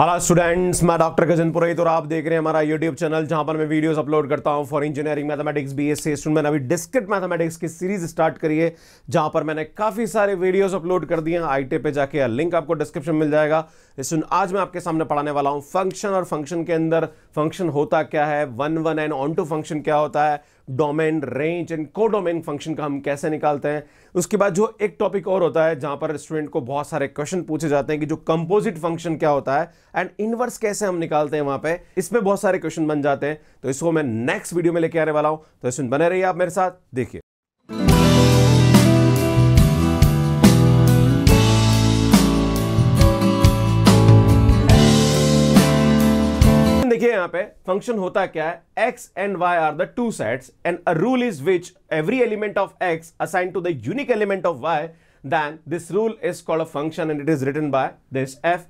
Hello students मैं doctor Gajan Purohit और आप देख रहे हैं हमारा यूट्यूब चैनल जहां पर मैं वीडियोस अपलोड करता हूं for engineering mathematics BSc student मैंने अभी डिस्क्रिट मैथमेटिक्स की सीरीज स्टार्ट करी है जहां पर मैंने काफ़ी सारे वीडियोस अपलोड कर दिए हैं आईटी पे जाके लिंक आपको डिस्क्रिप्शन मिल जाएगा स्टूडेंट आज मैं आपके सामने पढ़ाने वाला हूँ फंक्शन और फंक्शन के अंदर फंक्शन होता क्या है one one and onto function क्या होता है domain range and codomain function का हम कैसे निकालते हैं उसके बाद जो एक टॉपिक और होता है जहां पर स्टूडेंट को बहुत सारे क्वेश्चन पूछे जाते हैं कि जो कंपोजिट फंक्शन क्या होता है एंड इनवर्स कैसे हम निकालते हैं वहां पे इसमें बहुत सारे क्वेश्चन बन जाते हैं तो इसको मैं नेक्स्ट वीडियो में लेके आने वाला हूं तो इसमें बने रहिए आप मेरे साथ देखिए फंक्शन होता क्या है X and Y are the two sets and a rule is which every element of X assign to the unique element of Y then this rule is called a function and it is written by this F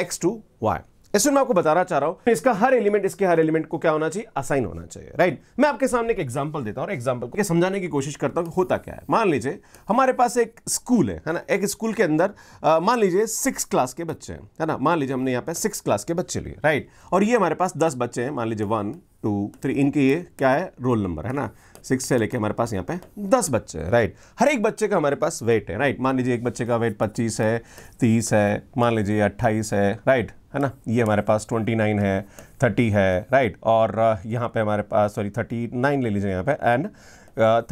X to Y इसमें मैं आपको बताना चाह रहा हूं इसका हर element इसके हर element को क्या होना चाहिए असाइन होना चाहिए राइट मैं आपके सामने एक एग्जाम्पल देता हूं एग्जाम्पल को समझाने की कोशिश करता हूं होता क्या है मान लीजिए हमारे पास एक स्कूल है है ना एक स्कूल के अंदर मान लीजिए सिक्स क्लास के बच्चे हैं है ना मान लीजिए हमने यहाँ पे सिक्स क्लास के बच्चे लिए राइट और ये हमारे पास दस बच्चे हैं मान लीजिए वन टू थ्री इनके ये क्या है रोल नंबर है ना सिक्स से लेके हमारे पास यहाँ पे दस बच्चे हैं राइट हर एक बच्चे का हमारे पास वेट है राइट मान लीजिए एक बच्चे का वेट पच्चीस है तीस है मान लीजिए अट्ठाईस है राइट है ना ये हमारे पास ट्वेंटी नाइन है थर्टी है राइट और यहाँ पे हमारे पास सॉरी थर्टी नाइन ले लीजिए यहाँ पे एंड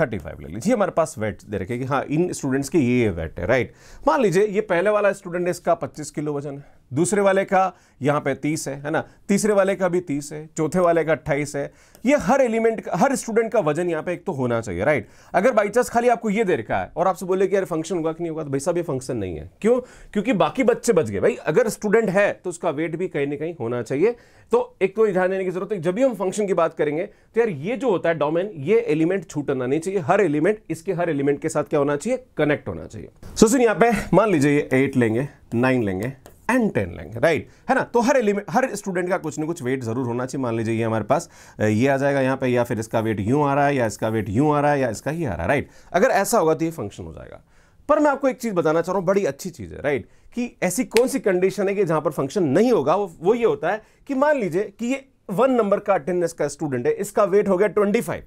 थर्टी फाइव ले लीजिए हमारे पास वेट दे रखे कि हाँ इन स्टूडेंट्स के ये वेट है राइट मान लीजिए ये पहले वाला स्टूडेंट इसका पच्चीस किलो वजन है दूसरे वाले का यहाँ पे तीस है है ना तीसरे वाले का भी तीस है चौथे वाले का अट्ठाईस है ये हर एलिमेंट का हर स्टूडेंट का वजन यहाँ पे एक तो होना चाहिए राइट अगर बाई चांस खाली आपको ये दे रखा है और आपसे बोले कि यार फंक्शन होगा कि नहीं होगा तो भाई साहब ये फंक्शन नहीं है क्यों क्योंकि बाकी बच्चे बच गए भाई अगर स्टूडेंट है तो उसका वेट भी कहीं ना कहीं होना चाहिए तो एक तो ध्यान देने की जरूरत है जब भी हम फंक्शन की बात करेंगे तो यार ये जो होता है डोमेन ये एलिमेंट छूटना नहीं चाहिए हर एलिमेंट इसके हर एलिमेंट के साथ क्या होना चाहिए कनेक्ट होना चाहिए सो सुन यहाँ पे मान लीजिए ये एट लेंगे नाइन लेंगे एन टेन लेंगे राइट है ना तो हर एलिमेंट हर स्टूडेंट का कुछ ना कुछ वेट जरूर होना चाहिए मान लीजिए ये हमारे पास ये आ जाएगा यहाँ पे या फिर इसका वेट यूँ आ रहा है या इसका वेट यूँ आ रहा है या इसका ही आ रहा है राइट अगर ऐसा होगा तो ये फंक्शन हो जाएगा पर मैं आपको एक चीज़ बताना चाह रहा हूँ बड़ी अच्छी चीज़ है राइट कि ऐसी कौन सी कंडीशन है कि जहाँ पर फंक्शन नहीं होगा वो वो ये होता है कि मान लीजिए कि ये वन नंबर का अटेंडेंस का स्टूडेंट है इसका वेट हो गया ट्वेंटी फाइव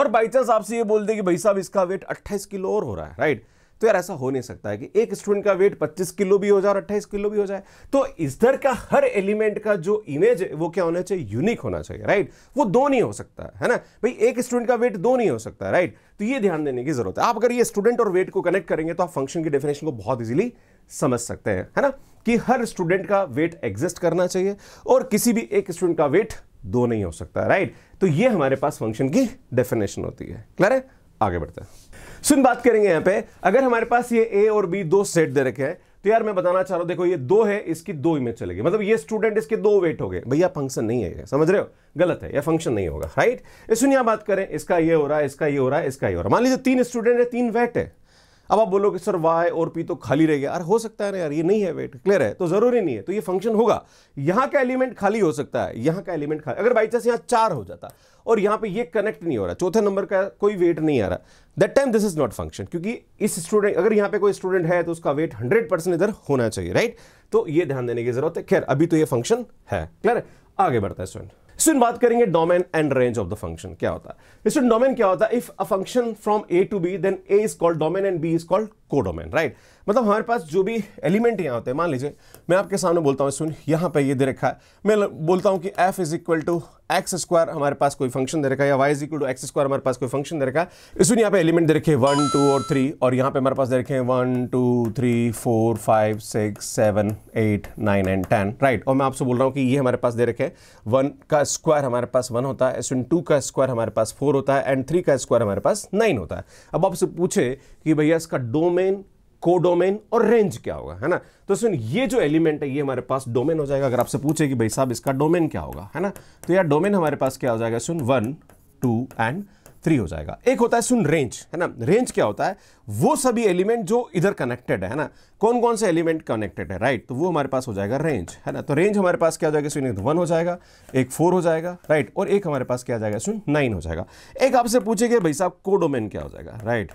और बाई चांस आपसे ये बोल दे कि भाई साहब इसका वेट अट्ठाईस किलो और हो रहा है राइट तो यार ऐसा हो नहीं सकता है कि एक स्टूडेंट का वेट 25 किलो भी हो जाए और 28 किलो भी हो जाए तो इस दर का हर एलिमेंट का जो इमेज है वो क्या होना चाहिए यूनिक होना चाहिए राइट वो दो नहीं हो सकता है ना भाई एक स्टूडेंट का वेट दो नहीं हो सकता राइट तो ये ध्यान देने की जरूरत है आप अगर ये स्टूडेंट और वेट को कनेक्ट करेंगे तो आप फंक्शन की डेफिनेशन को बहुत ईजिली समझ सकते हैं है ना कि हर स्टूडेंट का वेट एग्जिस्ट करना चाहिए और किसी भी एक स्टूडेंट का वेट दो नहीं हो सकता राइट तो ये हमारे पास फंक्शन की डेफिनेशन होती है क्लियर है आगे बढ़ते हैं सुन बात करेंगे यहां पे अगर हमारे पास ये ए और बी दो सेट दे रखे हैं तो यार मैं बताना चाह रहा हूं देखो ये दो है इसकी दो इमेज चलेगी मतलब ये स्टूडेंट इसके दो वेट हो गए भैया फंक्शन नहीं है समझ रहे हो गलत है या फंक्शन नहीं होगा राइट सुनिए बात करें इसका ये हो रहा है इसका ये हो रहा है इसका ये हो रहा है मान लीजिए तीन स्टूडेंट है तीन वेट है अब आप बोलोगे सर वाई और पी तो खाली रह गया यार हो सकता है ना यार ये नहीं है वेट क्लियर है तो जरूरी नहीं है तो ये फंक्शन होगा यहाँ का एलिमेंट खाली हो सकता है यहाँ का एलिमेंट खाली अगर बाई चांस यहाँ चार हो जाता और यहाँ पे ये कनेक्ट नहीं हो रहा चौथे नंबर का कोई वेट नहीं आ रहा that time this is not function क्योंकि इस स्टूडेंट अगर यहां पे कोई स्टूडेंट है तो उसका वेट हंड्रेड परसेंट इधर होना चाहिए राइट तो ये ध्यान देने की जरूरत है खैर अभी तो ये फंक्शन है क्लियर आगे बढ़ता है स्टूडेंट स्टूडेंट बात करेंगे domain and range of the function क्या होता है स्टूडेंट डोमेन क्या होता है if a function from A to B then A is called domain and B is called codomain right मतलब हमारे पास जो भी एलिमेंट यहाँ होते हैं मान लीजिए मैं आपके सामने बोलता हूँ सुन यहाँ पे ये दे रखा है मैं बोलता हूँ कि F is equal to x square हमारे पास कोई फंक्शन दे रखा है या Y is equal to x square हमारे पास कोई फंक्शन दे रखा है सुन यहाँ पे एलिमेंट दे रखे वन टू और थ्री और यहाँ पे हमारे पास दे रखे हैं one two three four five six seven eight nine and ten right और मैं आपसे बोल रहा हूँ कि ये हमारे पास दे रखे वन का स्क्वायर हमारे पास वन होता है सुन टू का स्क्वायर हमारे पास फोर होता है एंड थ्री का स्क्वायर हमारे पास नाइन होता है अब आपसे पूछे कि भैया इसका डोमेन डोमेन को डोमेन और रेंज क्या होगा है ना तो सुन ये जो एलिमेंट है ये हमारे पास डोमेन हो जाएगा अगर आपसे पूछे कि भाई साहब इसका डोमेन क्या होगा है ना तो यार डोमेन हमारे पास क्या हो जाएगा सुन वन टू एंड थ्री हो जाएगा एक होता है सुन रेंज है ना रेंज क्या होता है वो सभी एलिमेंट जो इधर कनेक्टेड है ना कौन कौन से एलिमेंट कनेक्टेड है राइट तो वो हमारे पास हो जाएगा रेंज है ना तो रेंज हमारे पास क्या हो जाएगा सुन वन हो जाएगा एक फोर हो जाएगा राइट और एक हमारे पास क्या जाएगा सुन नाइन हो जाएगा एक आपसे पूछेगा भाई साहब को क्या हो जाएगा राइट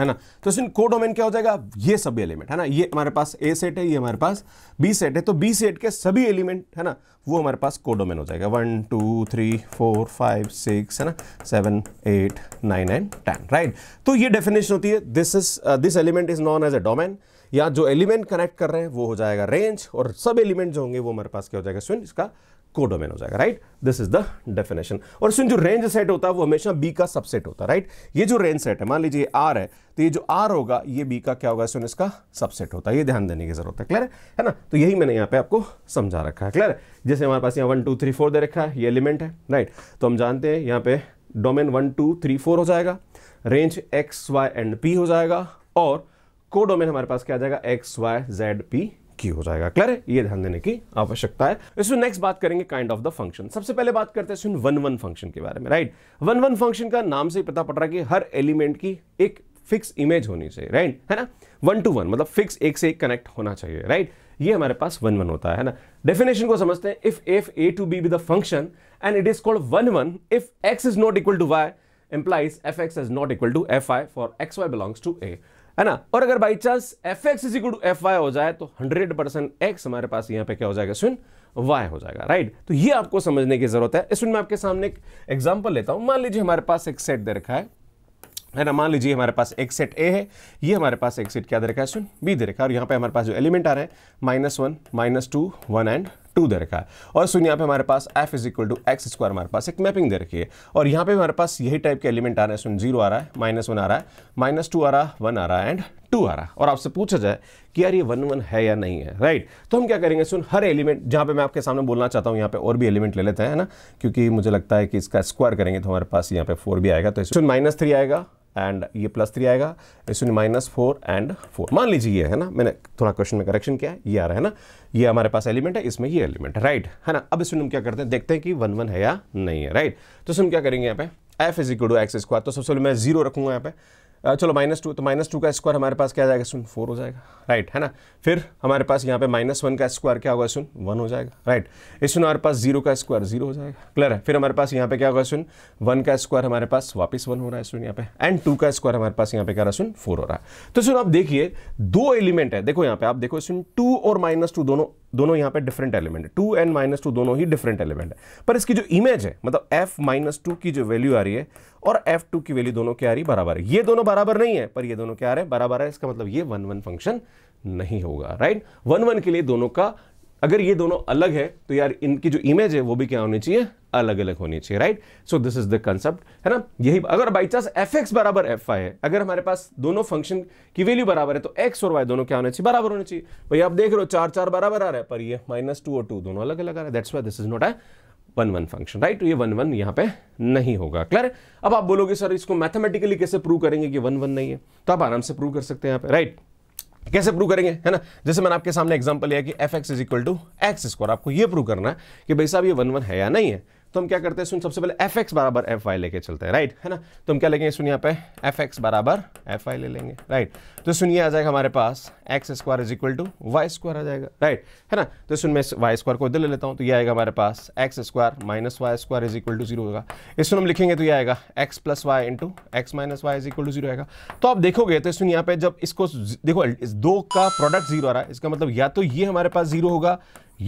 है ना तो इसमें को डोमेन क्या हो जाएगा ये सभी एलिमेंट है ना ये हमारे पास ए सेट है ये हमारे पास बी सेट है तो बी सेट के सभी एलिमेंट है ना वो हमारे पास को डोमेन हो जाएगा one two three four five six है ना seven eight nine and ten right तो ये डेफिनेशन होती है this is this element is known as a domain या जो एलिमेंट कनेक्ट कर रहे हैं वो हो जाएगा रेंज और सब एलिमेंट जो होंगे वो हमारे पास क्या हो जाएगा स्विन इसका कोडोमेन हो जाएगा right this is the definition और इसमें जो रेंज सेट होता है वो हमेशा बी का सबसेट होता है राइट ये जो रेंज सेट है मान लीजिए आर है तो ये जो आर होगा ये बी का क्या होगा इसमें इसका सबसेट होता है ये ध्यान देने की जरूरत है क्लियर है ना तो यही मैंने यहाँ पे आपको समझा रखा है क्लियर जैसे हमारे पास यहाँ वन टू थ्री फोर दे रखा है ये एलिमेंट है राइट तो हम जानते हैं यहाँ पे domain one two three four हो जाएगा range X Y and P हो जाएगा और कोडोमेन हमारे पास क्या आ जाएगा एक्स वाई जेड पी की हो जाएगा क्लियर है ये ध्यान देने की आवश्यकता है इसमें नेक्स्ट बात करेंगे काइंड ऑफ द फंक्शन सबसे पहले बात करते हैं वन वन फंक्शन के बारे में राइट वन वन फंक्शन का नाम से ही पता पड़ रहा है कि हर एलिमेंट की एक फिक्स इमेज होनी चाहिए राइट है ना वन टू वन मतलब फिक्स एक से एक कनेक्ट होना चाहिए राइट ये हमारे पास वन वन होता है ना डेफिनेशन को समझते हैं if F A to B with function and it is called one one if X is not equal to Y implies fx is not equal to fi for xy belongs to a है ना और अगर by chance F x is equal to F Y हो जाए तो hundred percent x हमारे पास यहाँ पे क्या हो जाएगा सुन वाई हो जाएगा राइट तो ये आपको समझने की जरूरत है इसमें मैं आपके सामने एक एग्जाम्पल लेता हूँ मान लीजिए हमारे पास एक सेट दे रखा है है ना मान लीजिए हमारे पास एक सेट ए है ये हमारे पास एक सेट क्या दे रखा है सुन बी दे रखा है और यहाँ पे हमारे पास जो एलिमेंट आ रहे हैं minus one minus two one and two दे रखा है और सुन यहाँ पे हमारे पास F is equal to x square हमारे पास एक मैपिंग दे रखी है और यहाँ पे हमारे पास यही टाइप के एलिमेंट आ रहे हैं सुन जीरो आ रहा है माइनस वन आ रहा है माइनस टू आ रहा है वन आ रहा है एंड टू आ रहा है और आपसे पूछा जाए कि यार ये वन वन है या नहीं है राइट तो हम क्या करेंगे सुन हर एलिमेंट जहाँ पे मैं आपके सामने बोलना चाहता हूँ यहाँ पे और भी एलिमेंट ले लेते हैं ना क्योंकि मुझे लगता है कि इसका स्क्वायर करेंगे तो हमारे पास यहाँ पे फोर भी आएगा तो सुन माइनस थ्री आएगा एंड ये प्लस थ्री आएगा इसमें माइनस फोर एंड फोर मान लीजिए ये है ना मैंने थोड़ा क्वेश्चन में करेक्शन किया है ये आ रहा है ना ये हमारे पास एलिमेंट है इसमें ये एलिमेंट है राइट है ना अब इसमें हम क्या करते हैं देखते हैं कि वन वन है या नहीं है राइट तो इसमें क्या करेंगे यहाँ पे F is equal to x square तो सबसे पहले मैं जीरो रखूंगा यहाँ पे चलो माइनस टू तो माइनस टू का स्क्वायर हमारे पास क्या जाएगा सुन फोर हो जाएगा राइट है ना फिर हमारे पास यहाँ पे माइनस वन का स्क्वायर क्या होगा सुन वन हो जाएगा राइट इस हमारे पास जीरो का स्क्वायर जीरो हो जाएगा क्लियर है फिर हमारे पास यहाँ पे क्या होगा सुन वन का स्क्वायर हमारे पास वापस वन हो रहा है सुन यहाँ पे एंड टू का स्क्वायर हमारे पास यहाँ पे क्या रहा सुन फोर हो रहा है तो सुन आप देखिए दो एलिमेंट है देखो यहाँ पे आप देखो सुन टू और माइनस टू दोनों दोनों यहां पे डिफरेंट एलिमेंट है टू एन माइनस टू दोनों ही डिफरेंट एलिमेंट है पर इसकी जो इमेज है मतलब एफ माइनस टू की जो वैल्यू आ रही है और एफ टू की वैल्यू दोनों क्या आ रही है बराबर है ये दोनों बराबर नहीं है पर ये दोनों क्या आ रहे हैं बराबर है इसका मतलब ये वन वन फंक्शन नहीं होगा राइट वन वन के लिए दोनों का अगर ये दोनों अलग है तो यार इनकी जो इमेज है वो भी क्या होनी चाहिए अलग अलग होनी चाहिए right so this is the concept है ना यही अगर बाई चांस एफ एक्स बराबर एफ वाई है अगर हमारे पास दोनों फंक्शन की वैल्यू बराबर है तो एक्स और वाई दोनों क्या होने चाहिए बराबर होने चाहिए भाई आप देख रहे हो चार चार बराबर आ रहा है पर ये माइनस टू और टू दोनों अलग अलग आ रहा है that's why this is not a one one function right ये वन वन यहाँ पे नहीं होगा क्लियर अब आप बोलोगे सर इसको मैथमेटिकली कैसे प्रूव करेंगे कि वन वन नहीं है तो आप आराम से प्रूव कर सकते हैं यहाँ पे राइट right? कैसे प्रूव करेंगे है ना जैसे मैंने आपके सामने एग्जांपल लिया कि F x is equal to x square आपको ये प्रूव करना है कि भाई साहब ये वन वन है या नहीं है तो हम क्या करते हैं सुन सबसे पहले एफ एक्स बराबर एफ वाई लेके चलते हैं राइट है ना तो हम क्या लेंगे सुन यहाँ पे एफ एक्स बराबर एफ वाई ले लेंगे राइट तो सुनिए आ जाएगा हमारे पास x square is equal to Y square आ जाएगा राइट है ना तो सुन मैं वाई स्क्वायर को इधर ले लेता हूँ तो ये आएगा हमारे पास x square minus Y square is equal to zero होगा इस हम लिखेंगे तो ये आएगा X plus Y into X minus Y is equal to zero आएगा तो आप देखोगे तो सुन यहाँ पे जब इसको देखो इस दो का प्रोडक्ट जीरो आ रहा है इसका मतलब या तो ये हमारे पास जीरो होगा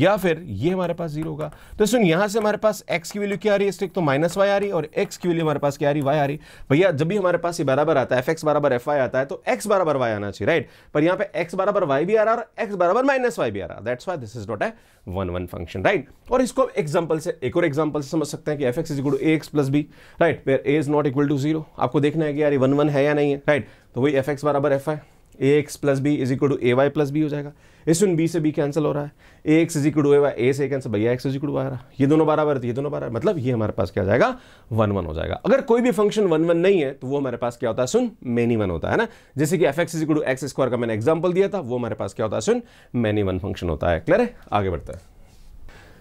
या फिर ये हमारे पास जीरो होगा तो सुन यहां से हमारे पास एक्स की वैल्यू क्या आ रही है तो माइनस वाई आ रही और एक्स की वैल्यू हमारे पास क्या आ रही वाई आ रही भैया जब भी हमारे पास ये बराबर आता है एफ एक्स बराबर एफ आता है तो एक्स बराबर वाई आना चाहिए राइट पर यहां पर एक्स बराबर वाई भी आ रहा है और एक्स बराबर माइनस वाई भी आ रहा है that's why this is not a one one function right और इसको एग्जाम्पल से एक और एग्जाम्पल से समझ सकते हैं कि F x is equal to x plus b right where a is not equal to zero आपको देखना है कि यार वन वन है या नहीं है राइट तो वही एफ एक्स बराबर एफ आई a x plus b is equal to a y plus b हो जाएगा इस बी से बी कैंसिल हो रहा है a x is equal to a a से कैंसिल भैया एक्स इज इक्वल टू आ रहा है ये दोनों बराबर थे ये दोनों बराबर मतलब ये हमारे पास क्या जाएगा वन वन हो जाएगा अगर कोई भी फंक्शन वन वन नहीं है तो वो हमारे पास क्या होता है सुन मेनी वन होता है ना जैसे कि F x is equal to x square का मैंने एग्जाम्पल दिया था वो हमारे पास क्या होता है सुन मेनी वन फंक्शन होता है क्लियर है आगे बढ़ते हैं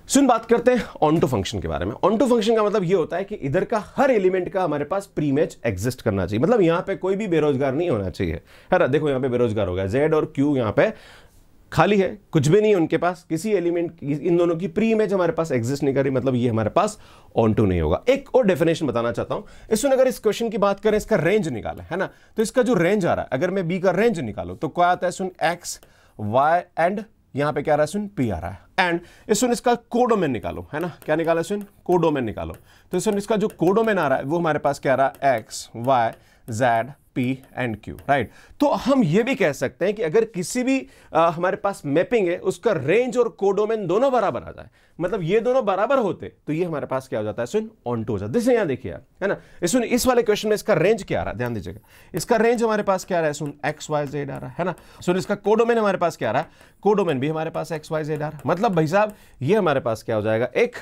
सुन बात करते हैं ऑनटो फंक्शन के बारे में ऑनटो फंक्शन का मतलब ये होता है कि इधर का हर एलिमेंट का हमारे पास प्रीमेज एग्जिस्ट करना चाहिए मतलब यहां पे कोई भी बेरोजगार नहीं होना चाहिए है ना देखो यहां पे बेरोजगार होगा जेड और क्यू यहां पे खाली है कुछ भी नहीं है उनके पास किसी एलिमेंट इन दोनों की प्री इमेज हमारे पास एग्जिस्ट नहीं कर रही मतलब ये हमारे पास ऑन टू नहीं होगा एक और डेफिनेशन बताना चाहता हूं इसमें अगर इस क्वेश्चन की बात करें इसका रेंज निकाला है ना तो इसका जो रेंज आ रहा है अगर मैं बी का रेंज निकालू तो क्या आता है सुन एक्स वाई एंड यहां पे क्या आ रहा है सुन पी आ रहा है एंड इस इसका कोडोमेन निकालो है ना क्या निकाला सुन कोडोमेन निकालो तो इसमें इसका जो कोडोमेन आ रहा है वो हमारे पास क्या आ रहा है x y z p and q right तो हम ये भी कह सकते हैं कि अगर किसी भी आ, हमारे पास मैपिंग है उसका रेंज और कोडोमेन दोनों बराबर आ जाए मतलब ये दोनों बराबर होते तो ये हमारे पास क्या हो जाता है सुन ऑन टू हो जाता है यहाँ देखिए आप है ना सुन इस वाले क्वेश्चन में इसका रेंज क्या आ रहा है ध्यान दीजिएगा इसका रेंज हमारे पास क्या आ रहा है सुन एक्स वाई जेड आ रहा है ना सुन इसका कोडोमेन हमारे पास क्या आ रहा है कोडोमेन भी हमारे पास एक्स वाई जेड आ रहा है मतलब भाई साहब ये हमारे पास क्या हो जाएगा एक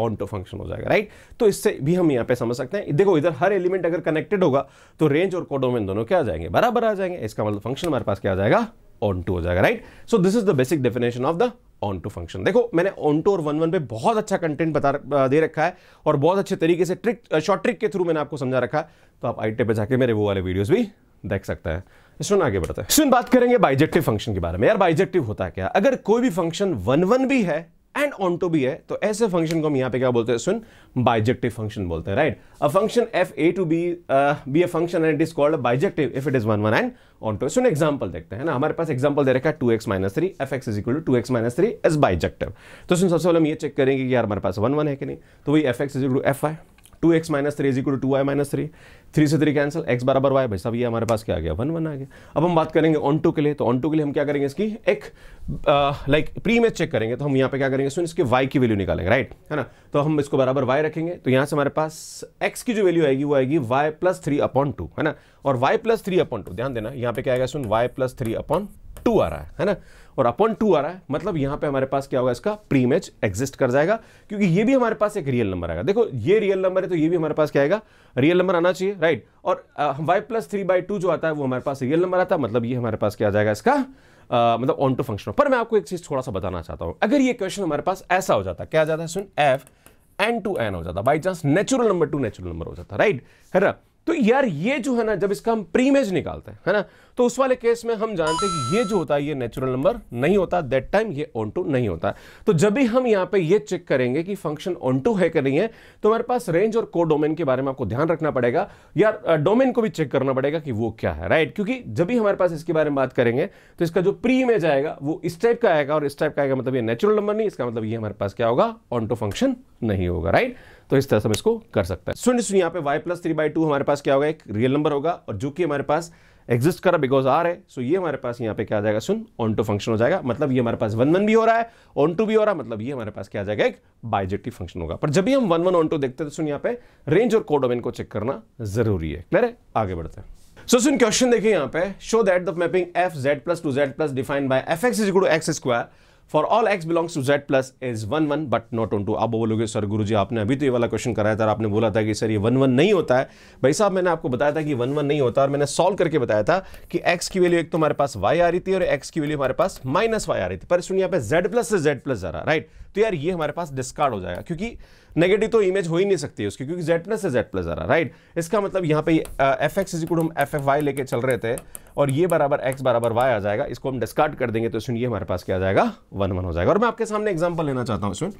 ऑन टू फंक्शन हो जाएगा राइट तो इससे भी हम यहाँ पे समझ सकते हैं देखो इधर हर एलिमेंट अगर कनेक्टेड होगा तो रेंज और कोडोमेन दोनों क्या आ जाएंगे बराबर आ जाएंगे इसका मतलब फंक्शन हमारे पास क्या आ जाएगा ऑन टू हो जाएगा right so this is the basic definition of the onto function देखो मैंने ऑन टू और वन वन पे बहुत अच्छा कंटेंट बता दे रखा है और बहुत अच्छे तरीके से ट्रिक शॉर्ट ट्रिक के थ्रू मैंने आपको समझा रखा तो आप आई टे पे जाके मेरे वो वाले वीडियोस भी देख सकता है सुन आगे बढ़ता है सुन बात करेंगे बाइजेक्टिव फंक्शन के बारे में यार बाइजेक्टिव होता है क्या अगर कोई भी फंक्शन वन वन भी है एंड ऑन टू भी है तो ऐसे फंक्शन को हम यहाँ पे क्या बोलते हैं सुन बाइजेक्टिव फंक्शन बोलते हैं right a function f A to b b a function and it is called bijective if it is one one and onto सुन एग्जाम्पल देखते हैं ना हमारे पास एग्जाम्पल दे रखा है two x minus three f x is equal to two x minus three as bijective तो सुन सबसे पहले हम ये चेक करेंगे कि यार हमारे पास वन वन है कि नहीं तो वही f x is equal to f आई two x minus three is equal to y minus three three से थ्री कैंसिल एक्स बराबर वाई भाई साहब ये हमारे पास क्या आ गया वन वन आ गया अब हम बात करेंगे ऑन टू के लिए तो ऑन टू के लिए हम क्या करेंगे इसकी एक लाइक प्री में चेक करेंगे तो हम यहाँ पे क्या करेंगे सुन इसके वाई की वैल्यू निकालेंगे राइट है ना तो हम इसको बराबर वाई रखेंगे तो यहाँ से हमारे पास एक्स की जो वैल्यू आएगी वो आएगी y plus three upon two है ना और y plus three upon two ध्यान देना यहाँ पे क्या आएगा सुन y plus three upon two आ रहा है है ना और अपॉन टू आ रहा है मतलब यहां पे हमारे पास क्या होगा इसका प्री मैच एग्जिस्ट कर जाएगा क्योंकि ये भी हमारे पास एक रियल नंबर आएगा देखो ये रियल नंबर है तो ये भी हमारे पास क्या आएगा रियल नंबर आना चाहिए राइट और y plus three by two जो आता है वो हमारे पास रियल नंबर आता है मतलब ये हमारे पास क्या आ जाएगा इसका आ, uh, मतलब ऑन टू फंक्शन पर मैं आपको एक चीज थोड़ा सा बताना चाहता हूं अगर ये क्वेश्चन हमारे पास ऐसा हो जाता क्या जाता है सुन एफ एन टू एन हो जाता by chance natural number to natural number हो जाता राइट है ना तो यार ये जो है ना जब इसका हम प्रीमेज निकालते हैं है ना तो उस वाले केस में हम जानते हैं कि ये जो होता है ये नेचुरल नंबर नहीं होता दैट टाइम ये ऑन टू नहीं होता तो जब भी हम यहां पे ये चेक करेंगे कि फंक्शन ऑन टू है कि नहीं है तो हमारे पास रेंज और को डोमेन के बारे में आपको ध्यान रखना पड़ेगा यार डोमेन को भी चेक करना पड़ेगा कि वो क्या है राइट क्योंकि जब भी हमारे पास इसके बारे में बात करेंगे तो इसका जो प्री इमेज आएगा वो इस टाइप का आएगा और इस टाइप का आएगा मतलब ये नेचुरल नंबर नहीं इसका मतलब ये हमारे पास क्या होगा ऑन टू फंक्शन नहीं होगा राइट तो इस तरह से हम इसको कर सकते हैं सुनिए सुनिए यहाँ पे y plus three by two हमारे पास क्या होगा एक रियल नंबर होगा और जो कि हमारे पास एग्जिस्ट करा बिकॉज आर है सो ये हमारे पास यहाँ पे क्या आ जाएगा सुन ऑन टू फंक्शन हो जाएगा मतलब ये हमारे पास वन वन भी हो रहा है ऑन टू भी हो रहा है मतलब ये हमारे पास क्या आ जाएगा एक बाइजेक्टिव फंक्शन होगा पर जब भी हम वन वन ऑन टू देखते हैं तो सुन यहाँ पे रेंज और कोडोमेन को चेक करना जरूरी है क्लियर है आगे बढ़ते हैं सो सुन क्वेश्चन देखिए यहाँ पे show that the mapping f z plus to z plus define by f x is two x square for all x belongs to z plus is one one but not onto आप बोलोगे sir गुरु जी आपने अभी तो ये वाला question कराया था आपने बोला था कि सर ये वन वन नहीं होता है भाई साहब मैंने आपको बताया था कि वन वन नहीं होता और मैंने सॉल्व करके बताया था कि एक्स की वैल्यू एक तो हमारे पास वाई आ रही थी और एक्स की वैल्यू हमारे पास माइनस वाई आ रही थी पर सुनिए यहाँ पे जेड प्लस से जेड प्लस जा रहा राइट तो यार ये हमारे पास डिस्कार्ड हो जाएगा क्योंकि नेगेटिव तो इमेज हो ही नहीं सकती उसकी क्योंकि जेड प्लस से जेड प्लस जा रहा राइट इसका मतलब यहाँ पे एफ एक्स इजिकूड हम एफ एफ वाई लेके चल रहे थे और ये बराबर एक्स बराबर वाई आ जाएगा इसको हम डिस्कार्ड कर देंगे तो इसमें ये हमारे पास क्या आ जाएगा वन वन हो जाएगा और मैं आपके सामने एग्जाम्पल लेना चाहता हूँ इसमें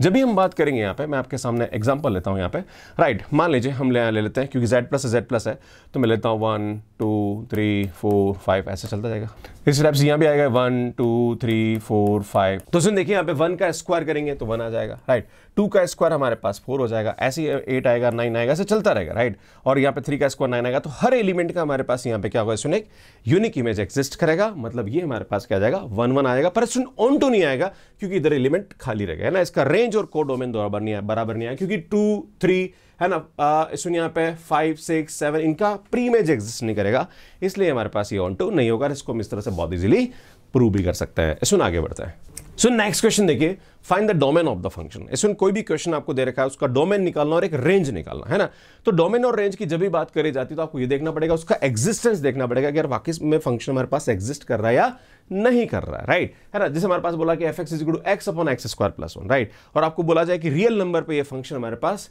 जब भी हम बात करेंगे यहाँ पे मैं आपके सामने एग्जाम्पल लेता हूँ यहाँ पे राइट मान लीजिए हम ले ले लेते हैं क्योंकि जेड प्लस जेड प्लस है तो मैं लेता हूँ one two three four five ऐसे चलता जाएगा इस टाइप से यहाँ भी आएगा one two three four five तो सुन देखिए यहाँ पे वन का स्क्वायर करेंगे तो वन आ जाएगा राइट टू का स्क्वायर हमारे पास फोर हो जाएगा ऐसे एट आएगा नाइन आएगा ऐसे चलता रहेगा राइट और यहाँ पे थ्री का स्क्वायर नाइन आएगा तो हर एलिमेंट का हमारे पास यहाँ पे क्या होगा इसमें एक यूनिक इमेज एक्जिस्ट करेगा मतलब ये हमारे पास क्या जाएगा वन वन आएगा पर स्टूडेंट ऑन टू नहीं आएगा क्योंकि इधर एलिमेंट खाली रहेगा है ना इसका रेंज और कोड बराबर नहीं बराबर नहीं आया क्योंकि टू थ्री है ना इसमें यहाँ पे फाइव सिक्स सेवन इनका प्री इमेज एग्जिस्ट नहीं करेगा इसलिए हमारे पास ये ऑन टू नहीं होगा इसको हम इस तरह से बहुत ईजिली प्रूव भी कर सकते हैं सुन आगे बढ़ते हैं सो नेक्स्ट क्वेश्चन देखिए find the domain of the function इसमें कोई भी क्वेश्चन आपको दे रखा है उसका डोमेन निकालना और एक रेंज निकालना है ना तो डोमेन और रेंज की जब भी बात करी जाती है तो आपको ये देखना पड़ेगा उसका एग्जिस्टेंस देखना पड़ेगा कि यार वाकई में फंक्शन हमारे पास एग्जिस्ट कर रहा है या नहीं कर रहा है राइट है ना जैसे हमारे पास बोला कि F x is good x upon x square plus one right और आपको बोला जाए कि रियल नंबर पर यह फंक्शन हमारे पास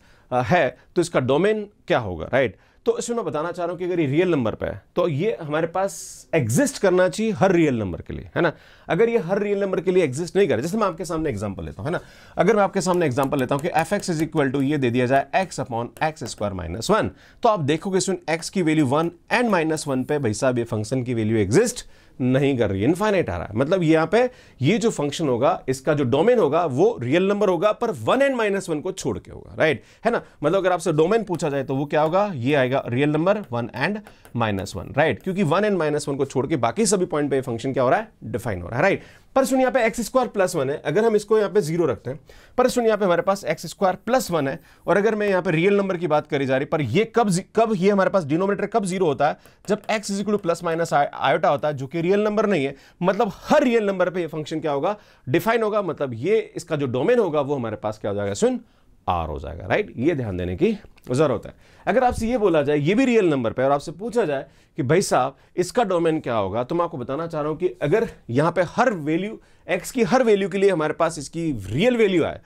है तो इसका डोमेन क्या होगा राइट right? तो इसमें मैं बताना चाह रहा हूं कि अगर ये रियल नंबर पे है तो ये हमारे पास एग्जिस्ट करना चाहिए हर रियल नंबर के लिए है ना अगर ये हर रियल नंबर के लिए एग्जिस्ट नहीं करे जैसे मैं आपके सामने एग्जाम्पल लेता हूं है ना अगर मैं आपके सामने एग्जाम्पल लेता हूँ कि F x is equal to ये दे दिया जाए x upon x square minus one तो आप देखोगे इसमें एक्स की value one and minus one पे भाई साहब ये फंक्शन की वैल्यू एग्जिस्ट नहीं कर रही इनफाइनाइट आ रहा है मतलब यहां पे ये जो फंक्शन होगा इसका जो डोमेन होगा वो रियल नंबर होगा पर वन एंड माइनस वन को छोड़ के होगा राइट है ना मतलब अगर आपसे डोमेन पूछा जाए तो वो क्या होगा ये आएगा real number one and minus one right क्योंकि वन एंड माइनस वन को छोड़ के बाकी सभी पॉइंट पे फंक्शन क्या हो रहा है डिफाइन हो रहा है राइट पर सुन यहाँ पे एक्स स्क्वायर प्लस वन है अगर हम इसको यहाँ पे जीरो रखते हैं पर सुन यहाँ पे हमारे पास एक्स स्क्वायर प्लस वन है और अगर मैं यहाँ पे रियल नंबर की बात करी जा रही पर ये कब कब ये हमारे पास डिनोमिनेटर कब जीरो होता है जब x is equal plus minus iota होता है जो कि रियल नंबर नहीं है मतलब हर रियल नंबर पर यह फंक्शन क्या होगा डिफाइन होगा मतलब ये इसका जो डोमेन होगा वो हमारे पास क्या हो जाएगा सुन आर हो जाएगा राइट ये ध्यान देने की ज़रूरत है अगर आपसे ये बोला जाए ये भी रियल नंबर पे और आपसे पूछा जाए कि भाई साहब इसका डोमेन क्या होगा तो मैं आपको बताना चाह रहा हूँ कि अगर यहाँ पे हर वैल्यू एक्स की हर वैल्यू के लिए हमारे पास इसकी रियल वैल्यू आए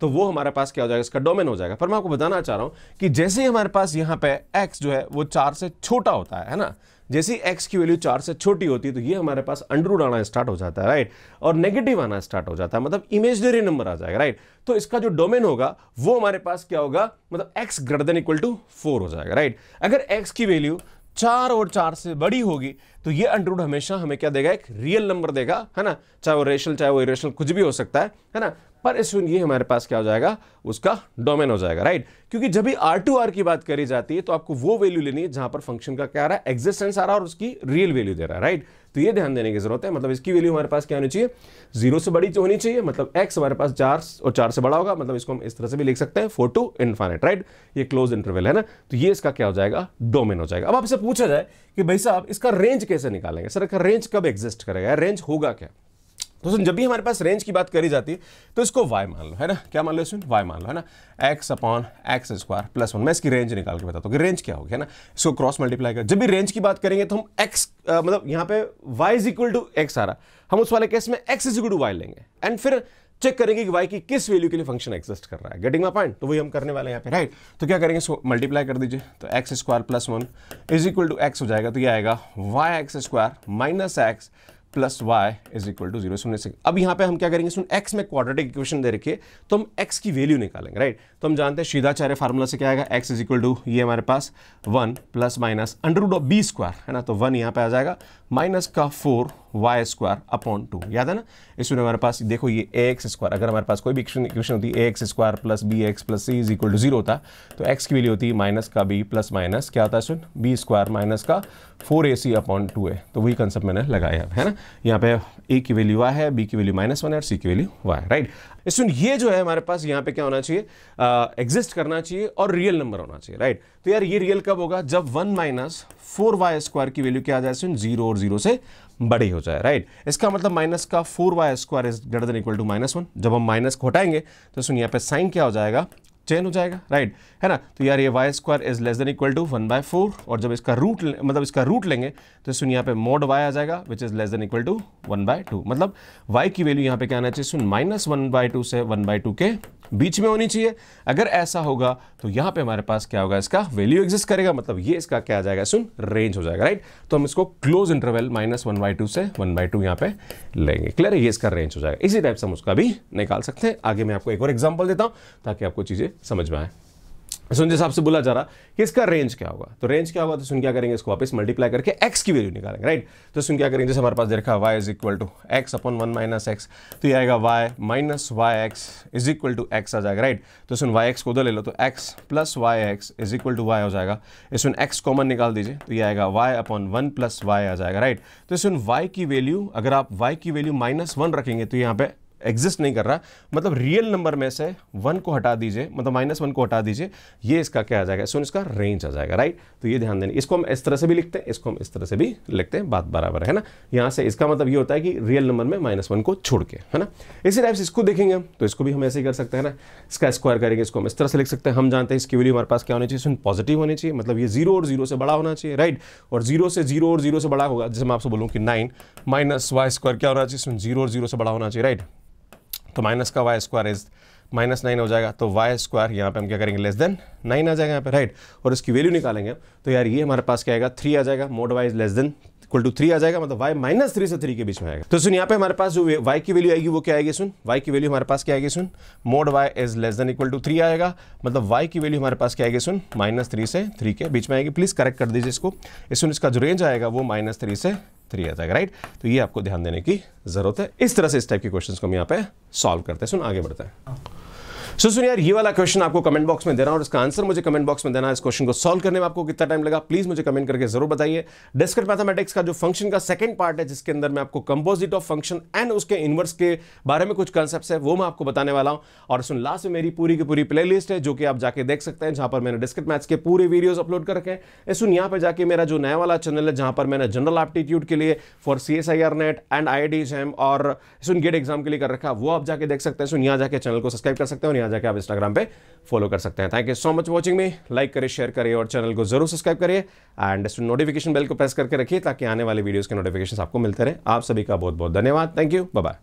तो वो हमारे पास क्या हो जाएगा इसका डोमेन हो जाएगा पर मैं आपको बताना चाह रहा हूं कि जैसे ही हमारे पास यहां पे एक्स जो है वो चार से छोटा होता है ना जैसी एक्स की वैल्यू चार से छोटी होती है तो ये हमारे पास अंडरूड आना स्टार्ट हो जाता है राइट और नेगेटिव आना स्टार्ट हो जाता है मतलब इमेजनरी नंबर आ जाएगा राइट तो इसका जो डोमेन होगा वो हमारे पास क्या होगा मतलब x greater than equal to four हो जाएगा राइट अगर एक्स की वैल्यू चार और चार से बड़ी होगी तो ये अंडर रूट हमेशा हमें क्या देगा एक रियल नंबर देगा है ना चाहे वो रेशल चाहे वो इरेशल कुछ भी हो सकता है है ना पर इस ये हमारे पास क्या हो जाएगा उसका डोमेन हो जाएगा राइट क्योंकि जब भी आर टू आर की बात करी जाती है तो आपको वो वैल्यू लेनी है जहां पर फंक्शन का क्या आ रहा है एग्जिस्टेंस आ रहा है और उसकी रियल वैल्यू दे रहा है राइट तो ये ध्यान देने की जरूरत है मतलब इसकी वैल्यू हमारे पास क्या होनी चाहिए जीरो से बड़ी होनी चाहिए मतलब एक्स हमारे पास चार और चार से बड़ा होगा मतलब इसको हम इस तरह से भी लिख सकते हैं फोर टू इनफाइनेट राइट ये क्लोज इंटरवल है ना तो ये इसका क्या हो जाएगा डोमेन हो जाएगा अब आपसे पूछा जाए कि भाई साहब इसका रेंज कैसे निकालेंगे सर इसका रेंज कब एग्जिस्ट करेगा रेंज होगा क्या दोस्तों जब भी हमारे पास रेंज की बात करी जाती है तो इसको वाई मान लो है ना क्या मान लो इसमें वाई मान लो है ना x upon x square plus one मैं इसकी रेंज निकाल के बताता हूँ कि रेंज क्या होगी है ना इसको क्रॉस मल्टीप्लाई कर जब भी रेंज की बात करेंगे तो हम एक्स मतलब यहाँ पे y is equal to x आ रहा हम उस वाले केस में x is equal to y लेंगे एंड फिर चेक करेंगे कि वाई की किस वैल्यू के लिए फंक्शन एक्जिस्ट कर रहा है गेटिंग माई पॉइंट तो वही हम करने वाले हैं यहाँ पे राइट तो क्या करेंगे इसको मल्टीप्लाई कर दीजिए तो x square plus one is equal to x हो जाएगा तो ये आएगा y x square minus x plus y is equal to zero सुनने से अब यहाँ पे हम क्या करेंगे सुन एक्स में क्वाड्रेटिक इक्वेशन दे रखिए तो हम एक्स की वैल्यू निकालेंगे राइट तो हम जानते हैं सीधाचार्य फार्मूला से क्या आएगा एक्स इज इक्वल टू ये हमारे पास one plus minus under root of b square है ना तो वन यहाँ पे आ जाएगा माइनस का four y square upon two याद है ना इसमें हमारे पास देखो ये ए एक्स स्क्वायर अगर हमारे पास कोई भी इक्वेशन होती है a x square plus b x plus c is equal to zero होता तो एक्स की वैल्यू होती है माइनस का बी प्लस माइनस क्या होता है सुन बी स्क्वायर माइनस का four a c upon two है तो वही कंसेप्ट मैंने लगाया है ना यहाँ पे ए की वैल्यू वाई है बी की वैल्यू माइनस वन है और सी की वैल्यू वाई है राइट सुन ये जो है हमारे पास यहाँ पे क्या होना चाहिए एग्जिस्ट करना चाहिए और रियल नंबर होना चाहिए राइट तो यार ये रियल कब होगा जब one minus four y square की वैल्यू क्या आ जाए सुन जीरो और जीरो से बड़ी हो जाए राइट इसका मतलब माइनस का four y square is greater than equal to minus one जब हम माइनस को हटाएंगे तो सुनिए यहाँ पे साइन क्या हो जाएगा चेन हो जाएगा राइट है ना तो यार ये y square is less than equal to one by four और जब इसका रूट मतलब इसका रूट लेंगे तो सुन यहाँ पे मोड वाई आ जाएगा which is less than equal to one by two मतलब वाई की वैल्यू यहाँ पे क्या आना चाहिए सुन माइनस वन बाय टू से वन बाय टू के बीच में होनी चाहिए अगर ऐसा होगा तो यहां पे हमारे पास क्या होगा इसका वैल्यू एग्जिस्ट करेगा मतलब ये इसका क्या आ जाएगा सुन रेंज हो जाएगा राइट तो हम इसको close interval minus one by two से वन बाई टू यहां पर लेंगे क्लियर है ये इसका रेंज हो जाएगा इसी टाइप से हम उसका भी निकाल सकते हैं आगे मैं आपको एक और एग्जाम्पल देता हूं ताकि आपको चीज़ें समझ में आए संजय साहब से बोला जा रहा कि इसका रेंज क्या होगा तो रेंज क्या होगा तो सुन क्या करेंगे इसको वापस मल्टीप्लाई करके एक्स की वैल्यू निकालेंगे राइट तो सुन क्या करेंगे जैसे हमारे पास देखा y is equal to x upon one minus x तो ये आएगा y minus y x is equal to x आ जाएगा राइट तो सुन वाई एक्स को उधर ले लो तो x plus y x is equal to y हो जाएगा इसमें एक्स कॉमन निकाल दीजिए तो ये आएगा y upon one plus y आ जाएगा राइट तो सुन वाई की वैल्यू अगर आप वाई की वैल्यू माइनस वन रखेंगे तो यहाँ पे एग्जिस्ट नहीं कर रहा मतलब रियल नंबर में से वन को हटा दीजिए मतलब माइनस वन को हटा दीजिए ये इसका क्या आ जाएगा सुन इसका रेंज आ जाएगा राइट तो ये ध्यान देने इसको हम इस तरह से भी लिखते हैं इसको हम इस तरह से भी लिखते हैं बात बराबर है ना यहाँ से इसका मतलब ये होता है कि रियल नंबर में माइनस वन को छोड़ के है ना इसी टाइप से इसको देखेंगे हम तो इसको भी हम ऐसे ही कर सकते हैं ना इसका स्क्वायर करेंगे इसको हम इस तरह से लिख सकते हैं हम जानते हैं इसकी वैल्यू हमारे पास क्या होनी चाहिए सुन पॉजिटिव होनी चाहिए मतलब ये जीरो और जीरो से बड़ा होना चाहिए राइट और जीरो से जीरो और जीरो से बड़ा होगा जैसे मैं आपसे बोलूँ कि नाइन माइनस वाई स्क्वायर क्या होना चाहिए सुन जीरो और जीरो से बड़ा होना चाहिए राइट तो माइनस का y square is minus nine हो जाएगा तो वाई स्क्वायर यहाँ पे हम क्या करेंगे लेस देन नाइन आ जाएगा यहाँ पे राइट और इसकी वैल्यू निकालेंगे तो यार ये हमारे पास क्या आएगा थ्री आ जाएगा mod y is less than equal to three आ जाएगा मतलब वाई माइनस थ्री से थ्री के बीच में आएगा तो सुन यहाँ पे हमारे पास जो वाई की वैल्यू आएगी वो क्या आएगी सुन वाई की वैल्यू हमारे पास क्या आएगी सुन mod y is less than equal to three आएगा मतलब वाई की वैल्यू हमारे पास क्या आएगी सुन माइनस थ्री से थ्री के बीच में आएगी प्लीज करेक्ट कर दीजिए इसको सुन इसका जो रेंज आएगा वो माइनस थ्री से थ्री आ जाएगा राइट तो ये आपको ध्यान देने की जरूरत है इस तरह से इस टाइप के क्वेश्चन को हम यहाँ पे सॉल्व करते हैं सुन आगे बढ़ते हैं सो सुनिए यार ये वाला क्वेश्चन आपको कमेंट बॉक्स में देना और इसका आंसर मुझे कमेंट बॉक्स में देना इस क्वेश्चन को सॉल्व करने में आपको कितना टाइम लगा प्लीज मुझे कमेंट करके जरूर बताइए डिस्क्रिट मैथमेटिक्स का जो फंक्शन का सेकंड पार्ट है जिसके अंदर मैं आपको कंपोजिट ऑफ फंक्शन एंड उसके इनवर्स के बारे में कुछ कॉन्सेप्ट है वो मैं आपको बताने वाला हूँ और सुन लास्ट में मेरी पूरी की पूरी प्ले है जो कि आप जाके देख सकते हैं जहां पर मैंने डिस्क्रिट मैथ्स के पूरे वीडियोज अपलोड कर रखे हैं सुन यहाँ पर जाकर मेरा जो नया वाला चैनल है जहां पर मैंने जनरल एप्टीट्यूड के लिए for C S I R NET and I I D M और सुन गेट एग्जाम के लिए कर रखा वो आप जाके देख सकते हैं सुन यहाँ जाके चैनल को सब्सक्राइब कर सकते हैं और यहाँ करना जाके आप इंस्टाग्राम पे फॉलो कर सकते हैं thank you so much watching me like करिए शेयर करिए और चैनल को जरूर सब्सक्राइब करिए एंड नोटिफिकेशन बेल को प्रेस करके रखिए ताकि आने वाले वीडियोज़ के नोटिफिकेशन आपको मिलते रहे आप सभी का बहुत बहुत धन्यवाद थैंक यू बाय